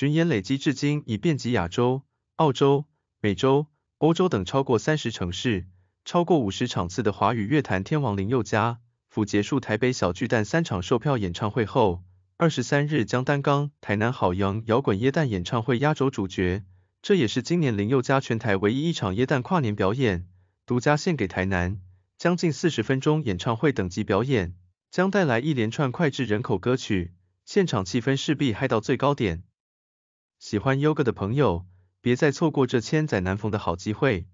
巡演累积至今已遍及亚洲、澳洲、美洲、欧洲等超过三十城市，超过五十场次的华语乐坛天王林宥嘉，甫结束台北小巨蛋三场售票演唱会后，二十三日将担纲台南好洋摇滚耶诞演唱会压轴主角。这也是今年林宥嘉全台唯一一场耶诞跨年表演，独家献给台南。将近四十分钟演唱会等级表演，将带来一连串脍炙人口歌曲，现场气氛势必嗨到最高点。喜欢优哥的朋友，别再错过这千载难逢的好机会！